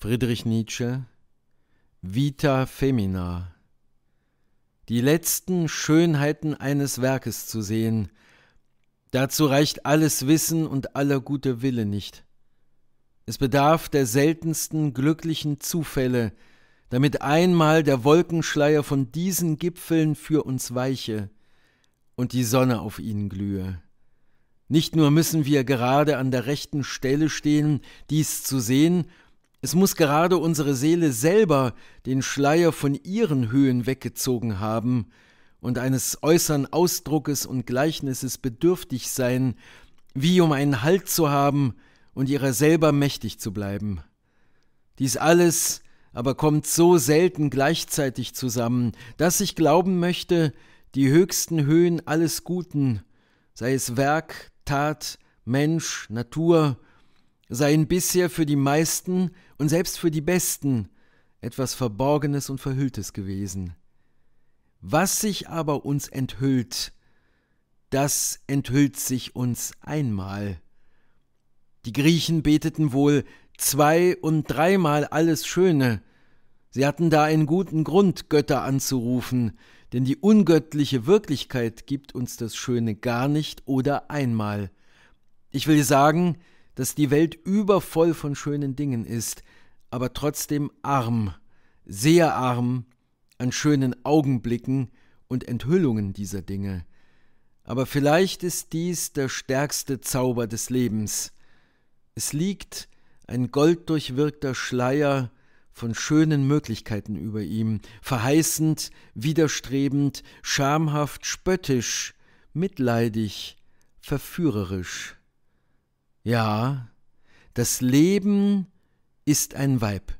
Friedrich Nietzsche, Vita Femina, die letzten Schönheiten eines Werkes zu sehen, dazu reicht alles Wissen und aller gute Wille nicht. Es bedarf der seltensten glücklichen Zufälle, damit einmal der Wolkenschleier von diesen Gipfeln für uns weiche und die Sonne auf ihnen glühe. Nicht nur müssen wir gerade an der rechten Stelle stehen, dies zu sehen, es muss gerade unsere Seele selber den Schleier von ihren Höhen weggezogen haben und eines äußeren Ausdruckes und Gleichnisses bedürftig sein, wie um einen Halt zu haben und ihrer selber mächtig zu bleiben. Dies alles aber kommt so selten gleichzeitig zusammen, dass ich glauben möchte, die höchsten Höhen alles Guten, sei es Werk, Tat, Mensch, Natur, seien bisher für die meisten und selbst für die Besten etwas Verborgenes und Verhülltes gewesen. Was sich aber uns enthüllt, das enthüllt sich uns einmal. Die Griechen beteten wohl zwei und dreimal alles Schöne, Sie hatten da einen guten Grund, Götter anzurufen, denn die ungöttliche Wirklichkeit gibt uns das Schöne gar nicht oder einmal. Ich will sagen, dass die Welt übervoll von schönen Dingen ist, aber trotzdem arm, sehr arm an schönen Augenblicken und Enthüllungen dieser Dinge. Aber vielleicht ist dies der stärkste Zauber des Lebens. Es liegt ein golddurchwirkter Schleier von schönen Möglichkeiten über ihm, verheißend, widerstrebend, schamhaft, spöttisch, mitleidig, verführerisch. Ja, das Leben ist ein Weib.